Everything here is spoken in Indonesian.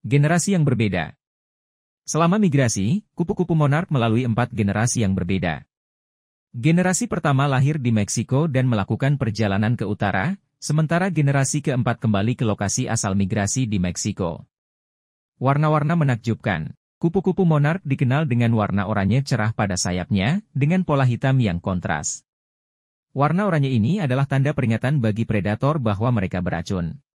Generasi yang berbeda Selama migrasi, kupu-kupu monark melalui empat generasi yang berbeda. Generasi pertama lahir di Meksiko dan melakukan perjalanan ke utara, sementara generasi keempat kembali ke lokasi asal migrasi di Meksiko. Warna-warna menakjubkan. Kupu-kupu monark dikenal dengan warna oranye cerah pada sayapnya, dengan pola hitam yang kontras. Warna oranye ini adalah tanda peringatan bagi predator bahwa mereka beracun.